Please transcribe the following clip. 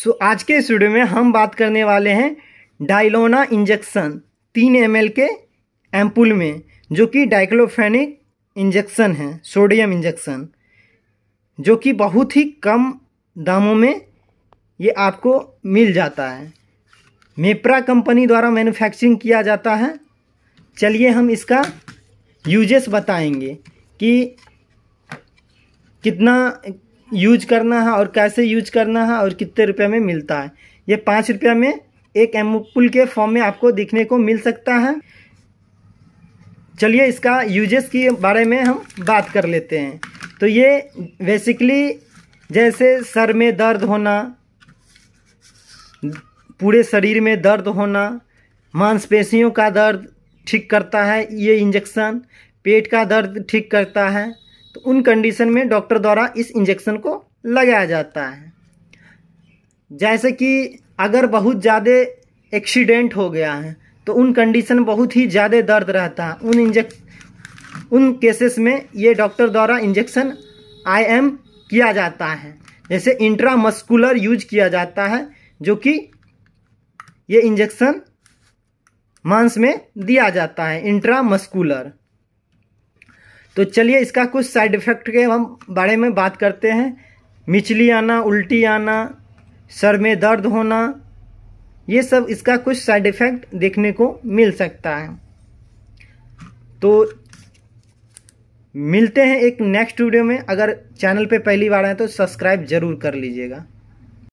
सो so, आज के इस वीडियो में हम बात करने वाले हैं डाइलोना इंजेक्शन तीन एम के एम्पुल में जो कि डाइक्लोफेनिक इंजेक्शन है सोडियम इंजेक्शन जो कि बहुत ही कम दामों में ये आपको मिल जाता है मेप्रा कंपनी द्वारा मैन्युफैक्चरिंग किया जाता है चलिए हम इसका यूजेस बताएंगे कि कितना यूज करना है और कैसे यूज करना है और कितने रुपये में मिलता है ये पाँच रुपये में एक एम्पुल के फॉर्म में आपको देखने को मिल सकता है चलिए इसका यूजेस के बारे में हम बात कर लेते हैं तो ये बेसिकली जैसे सर में दर्द होना पूरे शरीर में दर्द होना मांसपेशियों का दर्द ठीक करता है ये इंजेक्शन पेट का दर्द ठीक करता है तो उन कंडीशन में डॉक्टर द्वारा इस इंजेक्शन को लगाया जाता है जैसे कि अगर बहुत ज़्यादा एक्सीडेंट हो गया है तो उन कंडीशन बहुत ही ज़्यादा दर्द रहता है उन इंजेक् उन केसेस में ये डॉक्टर द्वारा इंजेक्शन आई एम किया जाता है जैसे इंट्रामस्कुलर यूज किया जाता है जो कि ये इंजेक्शन मांस में दिया जाता है इंट्रामस्कुलर तो चलिए इसका कुछ साइड इफ़ेक्ट के हम बारे में बात करते हैं मिचली आना उल्टी आना सर में दर्द होना ये सब इसका कुछ साइड इफ़ेक्ट देखने को मिल सकता है तो मिलते हैं एक नेक्स्ट वीडियो में अगर चैनल पे पहली बार आए तो सब्सक्राइब ज़रूर कर लीजिएगा